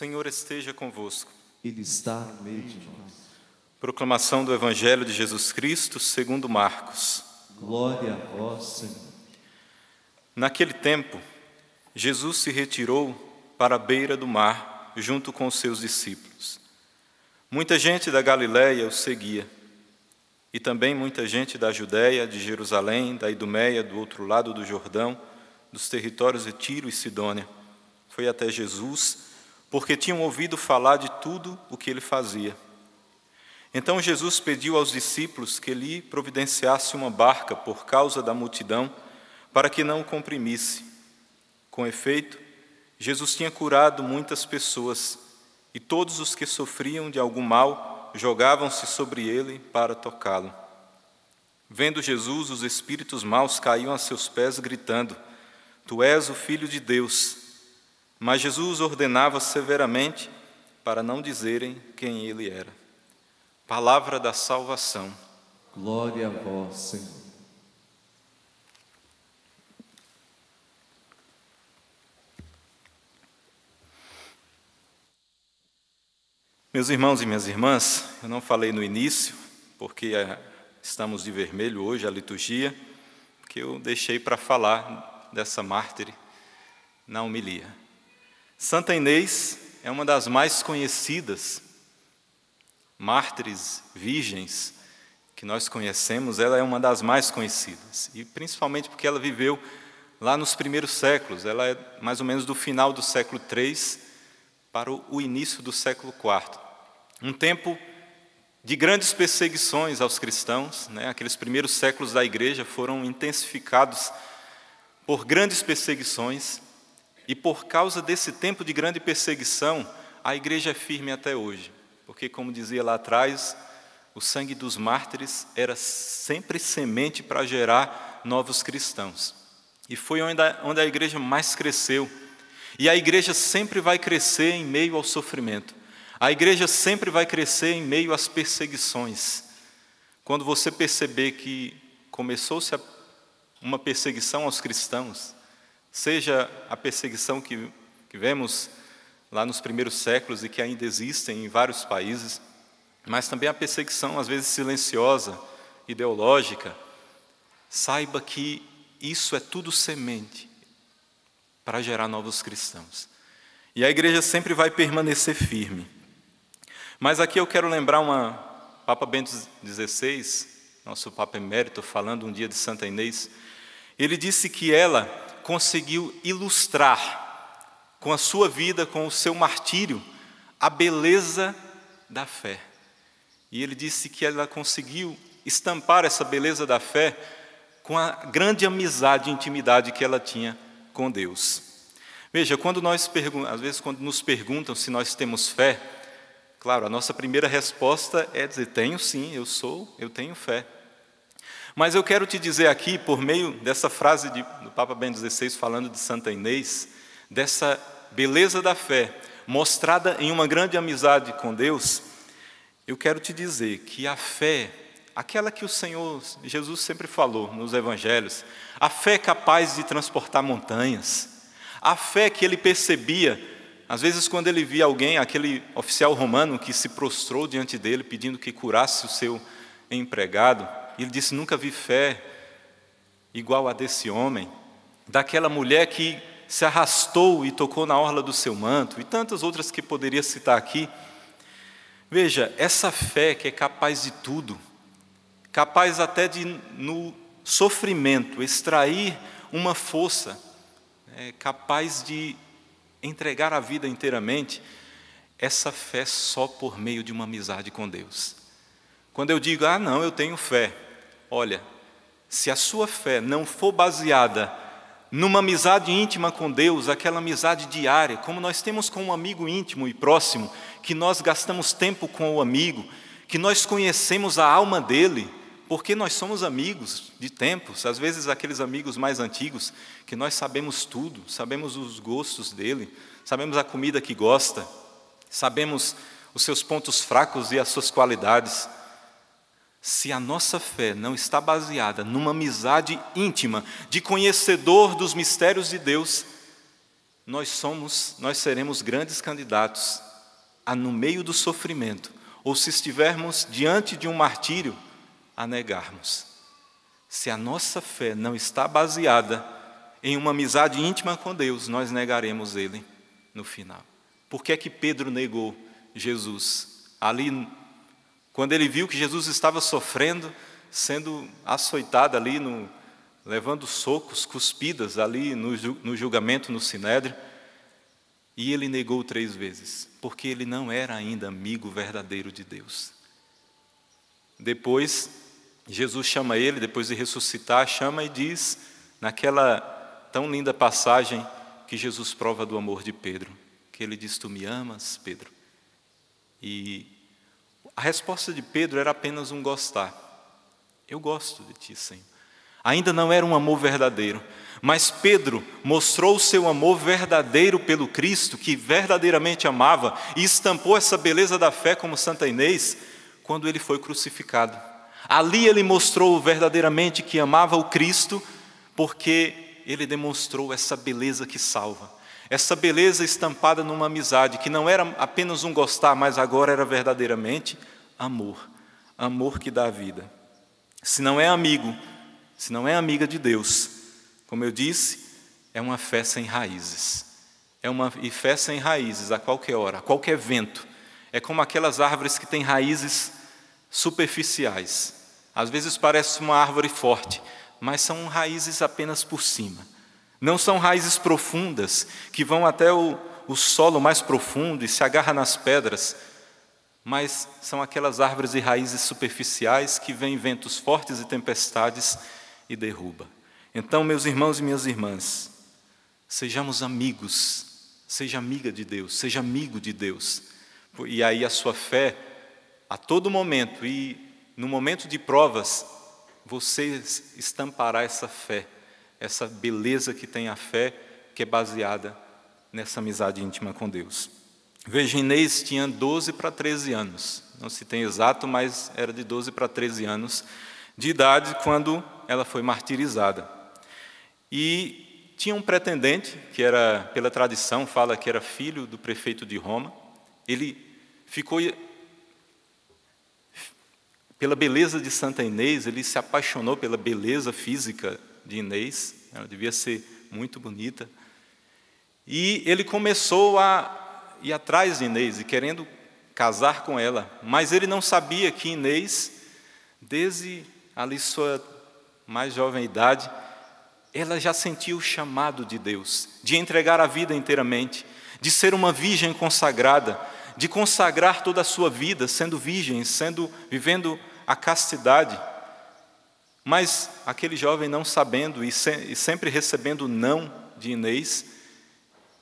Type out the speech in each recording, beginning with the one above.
Senhor esteja convosco. Ele está no meio de nós. Proclamação do Evangelho de Jesus Cristo, segundo Marcos. Glória a vós, Senhor. Naquele tempo, Jesus se retirou para a beira do mar, junto com os seus discípulos. Muita gente da Galiléia o seguia, e também muita gente da Judéia, de Jerusalém, da Idumeia, do outro lado do Jordão, dos territórios de Tiro e Sidônia. Foi até Jesus porque tinham ouvido falar de tudo o que ele fazia. Então Jesus pediu aos discípulos que lhe providenciasse uma barca por causa da multidão, para que não o comprimisse. Com efeito, Jesus tinha curado muitas pessoas, e todos os que sofriam de algum mal jogavam-se sobre ele para tocá-lo. Vendo Jesus, os espíritos maus caíam a seus pés, gritando: Tu és o Filho de Deus. Mas Jesus ordenava severamente para não dizerem quem ele era. Palavra da salvação. Glória a vós, Senhor. Meus irmãos e minhas irmãs, eu não falei no início, porque é, estamos de vermelho hoje, a liturgia, que eu deixei para falar dessa mártire na homilia. Santa Inês é uma das mais conhecidas mártires virgens que nós conhecemos, ela é uma das mais conhecidas, e principalmente porque ela viveu lá nos primeiros séculos, ela é mais ou menos do final do século III para o início do século IV. Um tempo de grandes perseguições aos cristãos, né? aqueles primeiros séculos da igreja foram intensificados por grandes perseguições, e por causa desse tempo de grande perseguição, a igreja é firme até hoje. Porque, como dizia lá atrás, o sangue dos mártires era sempre semente para gerar novos cristãos. E foi onde a, onde a igreja mais cresceu. E a igreja sempre vai crescer em meio ao sofrimento. A igreja sempre vai crescer em meio às perseguições. Quando você perceber que começou-se uma perseguição aos cristãos, Seja a perseguição que, que vemos lá nos primeiros séculos e que ainda existem em vários países, mas também a perseguição, às vezes silenciosa, ideológica, saiba que isso é tudo semente para gerar novos cristãos. E a igreja sempre vai permanecer firme. Mas aqui eu quero lembrar uma Papa Bento XVI, nosso Papa emérito, falando um dia de Santa Inês, ele disse que ela conseguiu ilustrar com a sua vida, com o seu martírio, a beleza da fé. E ele disse que ela conseguiu estampar essa beleza da fé com a grande amizade e intimidade que ela tinha com Deus. Veja, quando nós às vezes quando nos perguntam se nós temos fé, claro, a nossa primeira resposta é dizer tenho sim, eu sou, eu tenho fé. Mas eu quero te dizer aqui, por meio dessa frase de, do Papa Bento XVI falando de Santa Inês, dessa beleza da fé mostrada em uma grande amizade com Deus, eu quero te dizer que a fé, aquela que o Senhor Jesus sempre falou nos evangelhos, a fé capaz de transportar montanhas, a fé que ele percebia, às vezes quando ele via alguém, aquele oficial romano que se prostrou diante dele pedindo que curasse o seu empregado, e ele disse: Nunca vi fé igual a desse homem, daquela mulher que se arrastou e tocou na orla do seu manto, e tantas outras que poderia citar aqui. Veja, essa fé que é capaz de tudo, capaz até de, no sofrimento, extrair uma força, é capaz de entregar a vida inteiramente, essa fé só por meio de uma amizade com Deus. Quando eu digo, ah, não, eu tenho fé, Olha, se a sua fé não for baseada numa amizade íntima com Deus, aquela amizade diária, como nós temos com um amigo íntimo e próximo, que nós gastamos tempo com o amigo, que nós conhecemos a alma dele, porque nós somos amigos de tempos, às vezes aqueles amigos mais antigos, que nós sabemos tudo, sabemos os gostos dele, sabemos a comida que gosta, sabemos os seus pontos fracos e as suas qualidades. Se a nossa fé não está baseada numa amizade íntima de conhecedor dos mistérios de Deus, nós somos, nós seremos grandes candidatos a no meio do sofrimento, ou se estivermos diante de um martírio, a negarmos. Se a nossa fé não está baseada em uma amizade íntima com Deus, nós negaremos ele no final. Por que é que Pedro negou Jesus ali quando ele viu que Jesus estava sofrendo, sendo açoitado ali, no, levando socos, cuspidas ali no, no julgamento no sinédrio, e ele negou três vezes, porque ele não era ainda amigo verdadeiro de Deus. Depois, Jesus chama ele, depois de ressuscitar, chama e diz, naquela tão linda passagem que Jesus prova do amor de Pedro, que ele diz: Tu me amas, Pedro? E a resposta de Pedro era apenas um gostar. Eu gosto de ti, Senhor. Ainda não era um amor verdadeiro, mas Pedro mostrou o seu amor verdadeiro pelo Cristo, que verdadeiramente amava, e estampou essa beleza da fé como Santa Inês quando ele foi crucificado. Ali ele mostrou verdadeiramente que amava o Cristo, porque ele demonstrou essa beleza que salva essa beleza estampada numa amizade que não era apenas um gostar, mas agora era verdadeiramente amor. Amor que dá vida. Se não é amigo, se não é amiga de Deus, como eu disse, é uma fé sem raízes. É uma fé sem raízes a qualquer hora, a qualquer vento. É como aquelas árvores que têm raízes superficiais. Às vezes parece uma árvore forte, mas são raízes apenas por cima. Não são raízes profundas que vão até o, o solo mais profundo e se agarra nas pedras, mas são aquelas árvores e raízes superficiais que vêm ventos fortes e tempestades e derruba. Então, meus irmãos e minhas irmãs, sejamos amigos, seja amiga de Deus, seja amigo de Deus. E aí a sua fé, a todo momento e no momento de provas, você estampará essa fé essa beleza que tem a fé, que é baseada nessa amizade íntima com Deus. Veja, Inês tinha 12 para 13 anos, não se tem exato, mas era de 12 para 13 anos de idade quando ela foi martirizada. E tinha um pretendente, que era, pela tradição, fala que era filho do prefeito de Roma. Ele ficou pela beleza de Santa Inês, ele se apaixonou pela beleza física de Inês, ela devia ser muito bonita. E ele começou a ir atrás de Inês e querendo casar com ela, mas ele não sabia que Inês, desde ali sua mais jovem idade, ela já sentiu o chamado de Deus, de entregar a vida inteiramente, de ser uma virgem consagrada, de consagrar toda a sua vida sendo virgem, sendo vivendo a castidade. Mas aquele jovem, não sabendo e, se, e sempre recebendo não de Inês,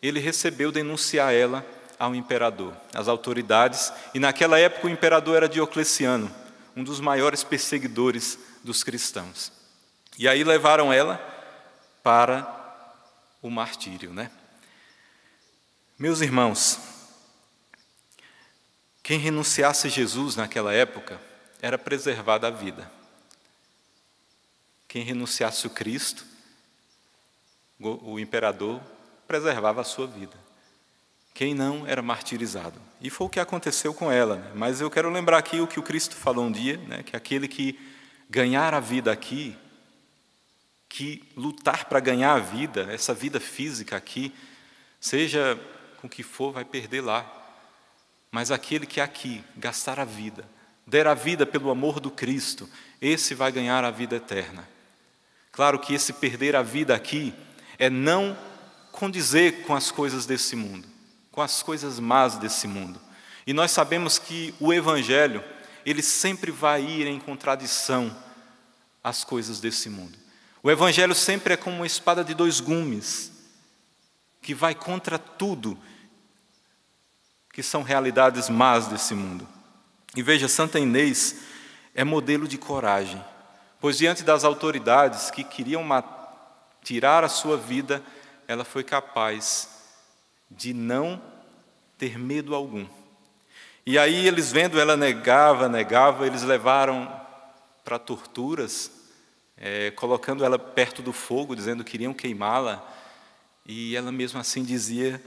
ele recebeu denunciar ela ao imperador, às autoridades, e naquela época o imperador era Diocleciano, um dos maiores perseguidores dos cristãos. E aí levaram ela para o martírio, né? Meus irmãos, quem renunciasse a Jesus naquela época era preservada a vida. Quem renunciasse o Cristo, o imperador preservava a sua vida. Quem não era martirizado. E foi o que aconteceu com ela. Né? Mas eu quero lembrar aqui o que o Cristo falou um dia, né? que aquele que ganhar a vida aqui, que lutar para ganhar a vida, essa vida física aqui, seja com que for, vai perder lá. Mas aquele que aqui gastar a vida, der a vida pelo amor do Cristo, esse vai ganhar a vida eterna. Claro que esse perder a vida aqui é não condizer com as coisas desse mundo, com as coisas más desse mundo. E nós sabemos que o evangelho, ele sempre vai ir em contradição às coisas desse mundo. O evangelho sempre é como uma espada de dois gumes, que vai contra tudo que são realidades más desse mundo. E veja, Santa Inês é modelo de coragem pois diante das autoridades que queriam tirar a sua vida, ela foi capaz de não ter medo algum. E aí eles vendo ela negava, negava, eles levaram para torturas, é, colocando ela perto do fogo, dizendo que queriam queimá-la, e ela mesmo assim dizia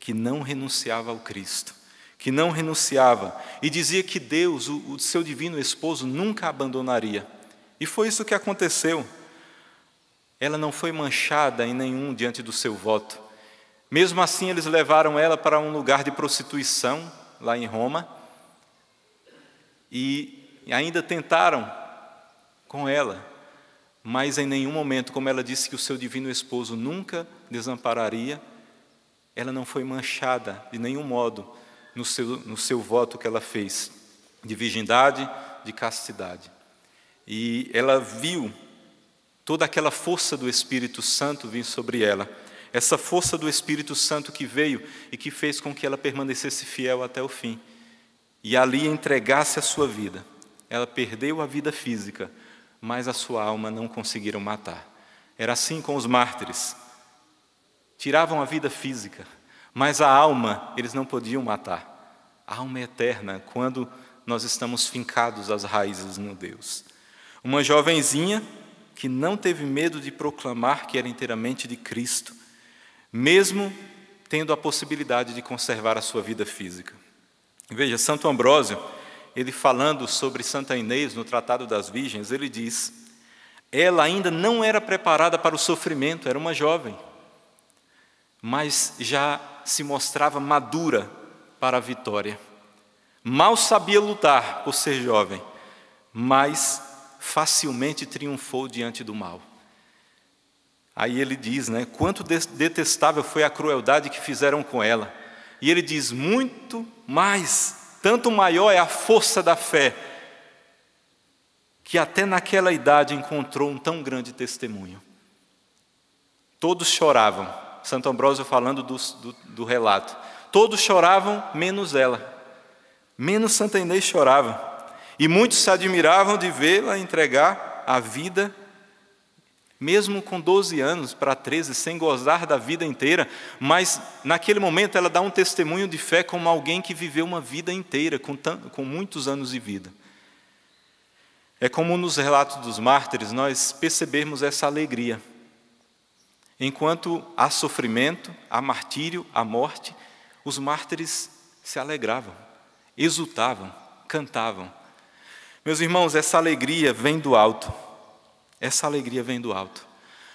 que não renunciava ao Cristo, que não renunciava, e dizia que Deus, o, o seu divino esposo, nunca abandonaria. E foi isso que aconteceu. Ela não foi manchada em nenhum diante do seu voto. Mesmo assim, eles levaram ela para um lugar de prostituição, lá em Roma, e ainda tentaram com ela, mas em nenhum momento, como ela disse que o seu divino esposo nunca desampararia, ela não foi manchada de nenhum modo no seu, no seu voto que ela fez de virgindade, de castidade e ela viu toda aquela força do Espírito Santo vir sobre ela. Essa força do Espírito Santo que veio e que fez com que ela permanecesse fiel até o fim e ali entregasse a sua vida. Ela perdeu a vida física, mas a sua alma não conseguiram matar. Era assim com os mártires. Tiravam a vida física, mas a alma eles não podiam matar. A alma é eterna quando nós estamos fincados as raízes no Deus. Uma jovenzinha que não teve medo de proclamar que era inteiramente de Cristo, mesmo tendo a possibilidade de conservar a sua vida física. Veja, Santo Ambrósio, ele falando sobre Santa Inês no Tratado das Virgens, ele diz: ela ainda não era preparada para o sofrimento, era uma jovem, mas já se mostrava madura para a vitória. Mal sabia lutar por ser jovem, mas facilmente triunfou diante do mal. Aí ele diz, né? Quanto detestável foi a crueldade que fizeram com ela. E ele diz: muito mais, tanto maior é a força da fé, que até naquela idade encontrou um tão grande testemunho. Todos choravam, Santo Ambrósio falando do, do, do relato. Todos choravam, menos ela. Menos Santa Inês chorava. E muitos se admiravam de vê-la entregar a vida, mesmo com 12 anos para 13, sem gozar da vida inteira, mas naquele momento ela dá um testemunho de fé como alguém que viveu uma vida inteira, com, com muitos anos de vida. É comum nos relatos dos mártires nós percebermos essa alegria. Enquanto há sofrimento, há martírio, há morte, os mártires se alegravam, exultavam, cantavam. Meus irmãos, essa alegria vem do alto. Essa alegria vem do alto.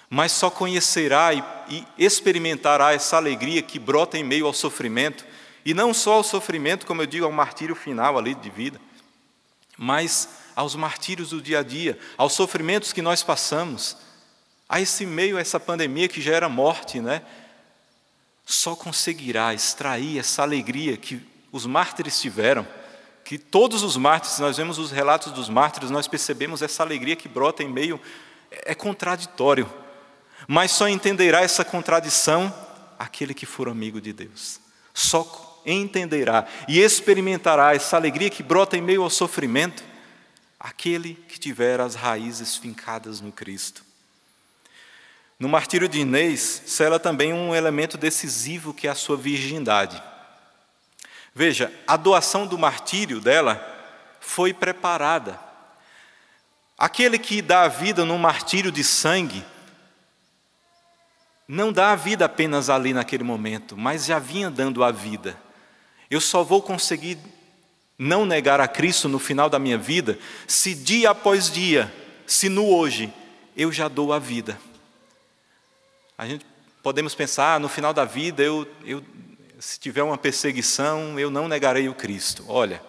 Mas só conhecerá e, e experimentará essa alegria que brota em meio ao sofrimento, e não só ao sofrimento, como eu digo, ao martírio final ali de vida, mas aos martírios do dia a dia, aos sofrimentos que nós passamos, a esse meio, a essa pandemia que gera morte, né? Só conseguirá extrair essa alegria que os mártires tiveram que todos os mártires, nós vemos os relatos dos mártires, nós percebemos essa alegria que brota em meio, é, é contraditório, mas só entenderá essa contradição aquele que for amigo de Deus. Só entenderá e experimentará essa alegria que brota em meio ao sofrimento aquele que tiver as raízes fincadas no Cristo. No martírio de Inês, cela também um elemento decisivo que é a sua virgindade. Veja, a doação do martírio dela foi preparada. Aquele que dá a vida num martírio de sangue, não dá a vida apenas ali naquele momento, mas já vinha dando a vida. Eu só vou conseguir não negar a Cristo no final da minha vida se dia após dia, se no hoje, eu já dou a vida. A gente podemos pensar, ah, no final da vida eu, eu se tiver uma perseguição, eu não negarei o Cristo. Olha,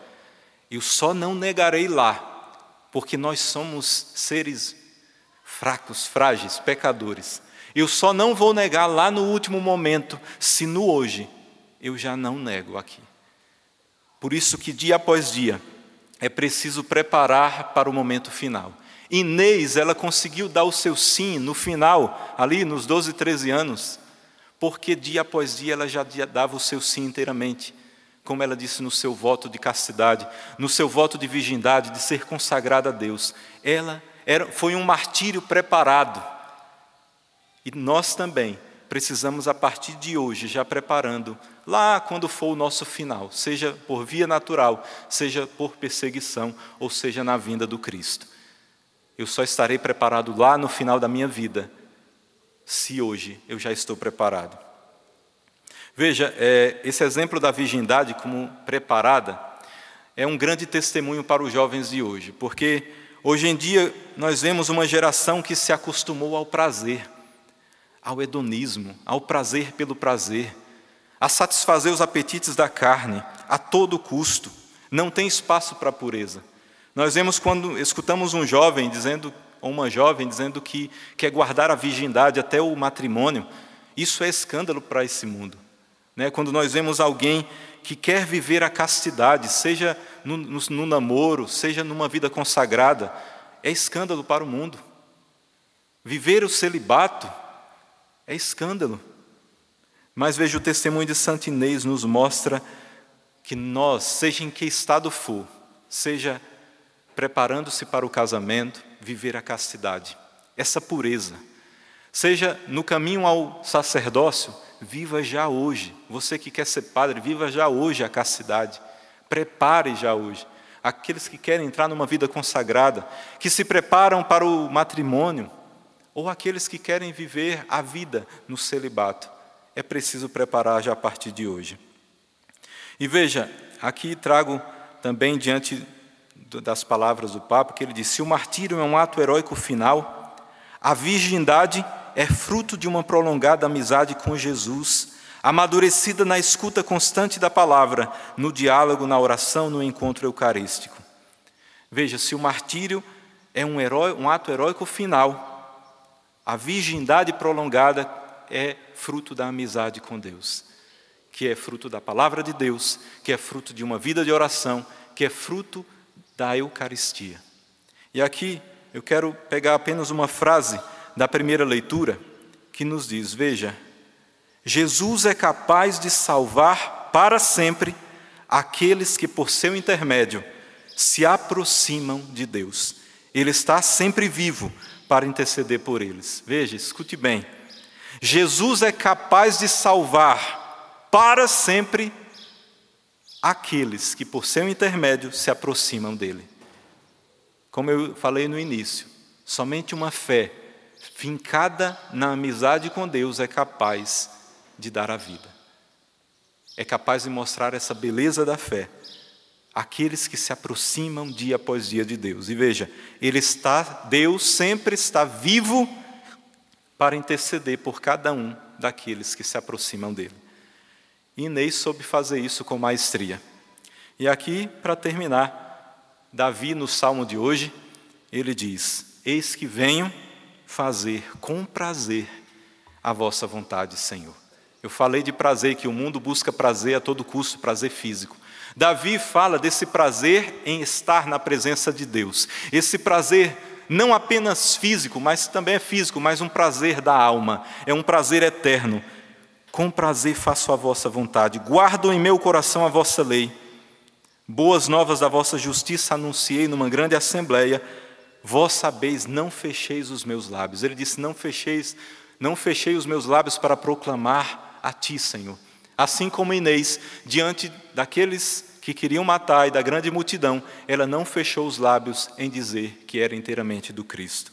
eu só não negarei lá, porque nós somos seres fracos, frágeis, pecadores. Eu só não vou negar lá no último momento, se no hoje eu já não nego aqui. Por isso que dia após dia é preciso preparar para o momento final. Inês, ela conseguiu dar o seu sim no final, ali nos 12, 13 anos porque dia após dia ela já dava o seu sim inteiramente, como ela disse no seu voto de castidade, no seu voto de virgindade, de ser consagrada a Deus. Ela era, foi um martírio preparado. E nós também precisamos, a partir de hoje, já preparando, lá quando for o nosso final, seja por via natural, seja por perseguição, ou seja na vinda do Cristo. Eu só estarei preparado lá no final da minha vida se hoje eu já estou preparado. Veja, é, esse exemplo da virgindade como preparada é um grande testemunho para os jovens de hoje, porque hoje em dia nós vemos uma geração que se acostumou ao prazer, ao hedonismo, ao prazer pelo prazer, a satisfazer os apetites da carne a todo custo, não tem espaço para a pureza. Nós vemos quando escutamos um jovem dizendo ou uma jovem dizendo que quer guardar a virgindade até o matrimônio, isso é escândalo para esse mundo. Né? Quando nós vemos alguém que quer viver a castidade, seja no, no, no namoro, seja numa vida consagrada, é escândalo para o mundo. Viver o celibato é escândalo. Mas veja, o testemunho de Santa Inês nos mostra que nós, seja em que estado for, seja preparando-se para o casamento, viver a castidade, essa pureza. Seja no caminho ao sacerdócio, viva já hoje. Você que quer ser padre, viva já hoje a castidade. Prepare já hoje. Aqueles que querem entrar numa vida consagrada, que se preparam para o matrimônio, ou aqueles que querem viver a vida no celibato, é preciso preparar já a partir de hoje. E veja, aqui trago também diante das palavras do Papa, que ele diz: se o martírio é um ato heróico final, a virgindade é fruto de uma prolongada amizade com Jesus, amadurecida na escuta constante da palavra, no diálogo, na oração, no encontro eucarístico. Veja, se o martírio é um, herói, um ato heróico final, a virgindade prolongada é fruto da amizade com Deus, que é fruto da palavra de Deus, que é fruto de uma vida de oração, que é fruto da Eucaristia. E aqui eu quero pegar apenas uma frase da primeira leitura que nos diz: Veja, Jesus é capaz de salvar para sempre aqueles que, por seu intermédio, se aproximam de Deus. Ele está sempre vivo para interceder por eles. Veja, escute bem. Jesus é capaz de salvar para sempre aqueles que por seu intermédio se aproximam dele. Como eu falei no início, somente uma fé fincada na amizade com Deus é capaz de dar a vida. É capaz de mostrar essa beleza da fé aqueles que se aproximam dia após dia de Deus. E veja, ele está, Deus sempre está vivo para interceder por cada um daqueles que se aproximam dele. E Inês soube fazer isso com maestria. E aqui, para terminar, Davi, no salmo de hoje, ele diz: Eis que venho fazer com prazer a vossa vontade, Senhor. Eu falei de prazer, que o mundo busca prazer a todo custo, prazer físico. Davi fala desse prazer em estar na presença de Deus, esse prazer não apenas físico, mas também é físico, mas um prazer da alma, é um prazer eterno, com prazer faço a vossa vontade, guardo em meu coração a vossa lei. Boas novas da vossa justiça anunciei numa grande assembleia. Vós sabeis, não fecheis os meus lábios. Ele disse: Não fecheis, não fechei os meus lábios para proclamar a ti, Senhor. Assim como Inês, diante daqueles que queriam matar e da grande multidão, ela não fechou os lábios em dizer que era inteiramente do Cristo.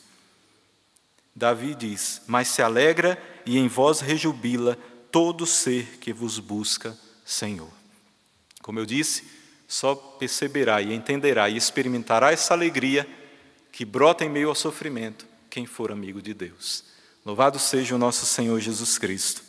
Davi diz: Mas se alegra e em vós rejubila todo ser que vos busca, Senhor. Como eu disse, só perceberá e entenderá e experimentará essa alegria que brota em meio ao sofrimento quem for amigo de Deus. Louvado seja o nosso Senhor Jesus Cristo.